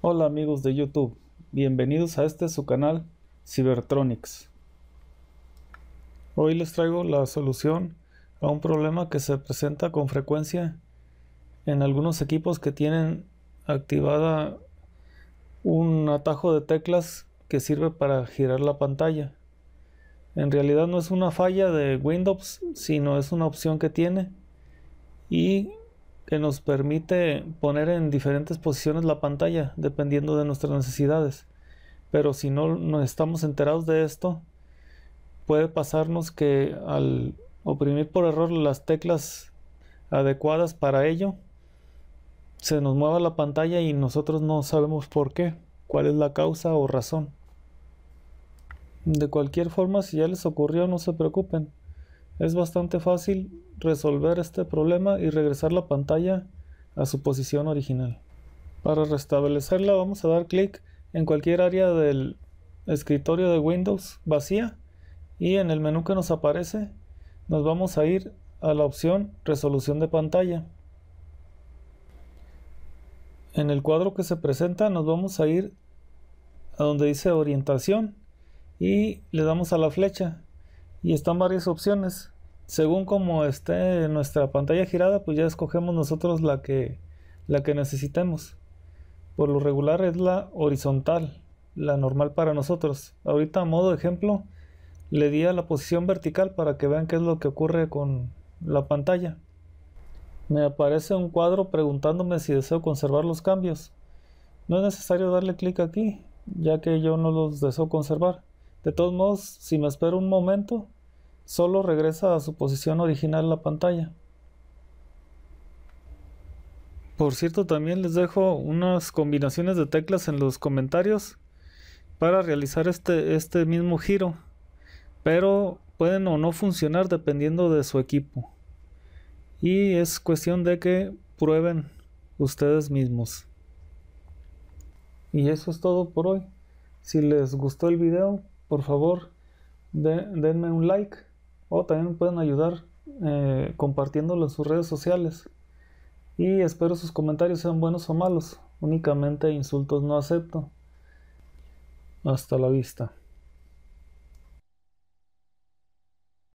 Hola amigos de YouTube, bienvenidos a este su canal Cybertronics. Hoy les traigo la solución a un problema que se presenta con frecuencia en algunos equipos que tienen activada un atajo de teclas que sirve para girar la pantalla. En realidad no es una falla de Windows, sino es una opción que tiene y que nos permite poner en diferentes posiciones la pantalla dependiendo de nuestras necesidades. Pero si no estamos enterados de esto, puede pasarnos que al oprimir por error las teclas adecuadas para ello, se nos mueva la pantalla y nosotros no sabemos por qué, cuál es la causa o razón. De cualquier forma, si ya les ocurrió, no se preocupen. Es bastante fácil resolver este problema y regresar la pantalla a su posición original. Para restablecerla vamos a dar clic en cualquier área del escritorio de Windows vacía y en el menú que nos aparece nos vamos a ir a la opción resolución de pantalla. En el cuadro que se presenta nos vamos a ir a donde dice orientación y le damos a la flecha y están varias opciones según como esté nuestra pantalla girada, pues ya escogemos nosotros la que, la que necesitemos. Por lo regular es la horizontal, la normal para nosotros. Ahorita a modo de ejemplo le di a la posición vertical para que vean qué es lo que ocurre con la pantalla. Me aparece un cuadro preguntándome si deseo conservar los cambios. No es necesario darle clic aquí, ya que yo no los deseo conservar. De todos modos, si me espero un momento, solo regresa a su posición original en la pantalla. Por cierto, también les dejo unas combinaciones de teclas en los comentarios para realizar este, este mismo giro, pero pueden o no funcionar dependiendo de su equipo. Y es cuestión de que prueben ustedes mismos. Y eso es todo por hoy. Si les gustó el video, por favor, denme un like o también pueden ayudar eh, compartiéndolo en sus redes sociales. Y espero sus comentarios sean buenos o malos. Únicamente insultos no acepto. Hasta la vista.